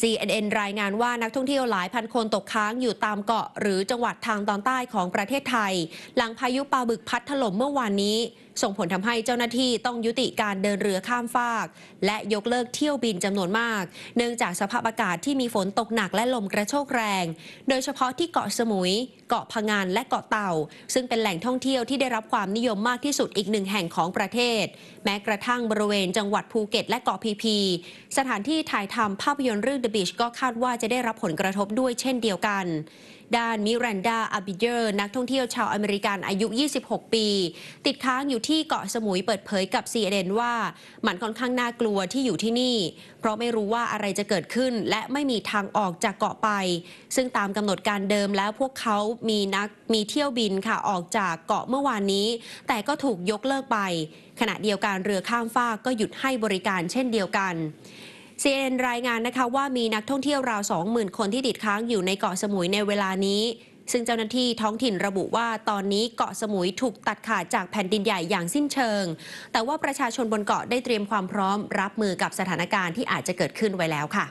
CNN รายงานว่านักท่องเที่ยวหลายพันคนตกค้างอยู่ตามเกาะหรือจังหวัดทางตอนใต้ของประเทศไทย หลังพายุปลาบึกพัดถล่มเมื่อวานนี้ส่งผลทำให้เจ้าหน้าที่ต้องยุติการเดินเรือข้ามฟาก และยกเลิกเที่ยวบินจำนวนมาก เนื่องจากสภาพอากาศที่มีฝนตกหนักและลมกระโชกแรง โดยเฉพาะที่เกาะสมุย เกาะพะงานและเกาะเต่า ซึ่งเป็นแหล่งท่องเที่ยวที่ได้รับความนิยมมากที่สุดอีกหนึ่งแห่งของประเทศแม้กระทั่งบริเวณจังหวัดภูเก็ต และเกาะพีพีสถานที่ถ่ายทำภาพยนตร์เรื่อง The Beach ก็คาดว่าจะได้รับผลกระทบด้วยเช่นเดียวกันด้านมิรันดาอาบิเจอร์นักท่องเที่ยวชาวอเมริกันอายุ 26 ปี ติดค้างอยู่ที่เกาะสมุยเปิดเผยกับ CNN ว่ามันค่อนข้างน่ากลัวที่อยู่ที่นี่ เพราะไม่รู้ว่าอะไรจะเกิดขึ้นและไม่มีทางออกจากเกาะไป ซึ่งตามกำหนดการเดิมแล้วพวกเขา มีนักมีเที่ยวบินค่ะออกจากเกาะเมื่อวานนี้ แต่ก็ถูกยกเลิกไป ขณะเดียวกันเรือข้ามฟากก็หยุดให้บริการเช่นเดียวกัน CNN รายงานนะคะว่ามีนักท่องเที่ยวราว 20,000 คนที่ติดค้างอยู่ในเกาะสมุยในเวลานี้ ซึ่งเจ้าหน้าที่ท้องถิ่นระบุว่าตอนนี้เกาะสมุยถูกตัดขาดจากแผ่นดินใหญ่อย่างสิ้นเชิง แต่ว่าประชาชนบนเกาะได้เตรียมความพร้อมรับมือกับสถานการณ์ที่อาจจะเกิดขึ้นไว้แล้วค่ะ